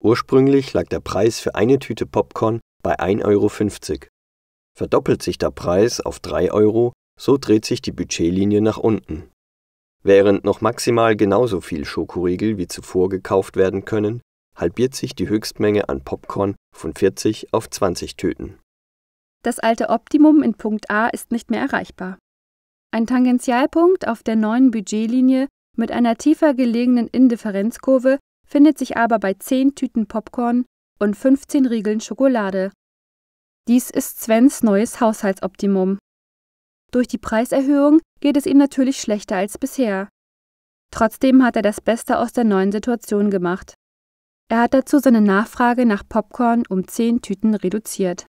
Ursprünglich lag der Preis für eine Tüte Popcorn bei 1,50 Euro. Verdoppelt sich der Preis auf 3 Euro, so dreht sich die Budgetlinie nach unten. Während noch maximal genauso viel Schokoriegel wie zuvor gekauft werden können, halbiert sich die Höchstmenge an Popcorn von 40 auf 20 Tüten. Das alte Optimum in Punkt A ist nicht mehr erreichbar. Ein Tangentialpunkt auf der neuen Budgetlinie mit einer tiefer gelegenen Indifferenzkurve findet sich aber bei 10 Tüten Popcorn und 15 Riegeln Schokolade. Dies ist Svens neues Haushaltsoptimum. Durch die Preiserhöhung geht es ihm natürlich schlechter als bisher. Trotzdem hat er das Beste aus der neuen Situation gemacht. Er hat dazu seine Nachfrage nach Popcorn um 10 Tüten reduziert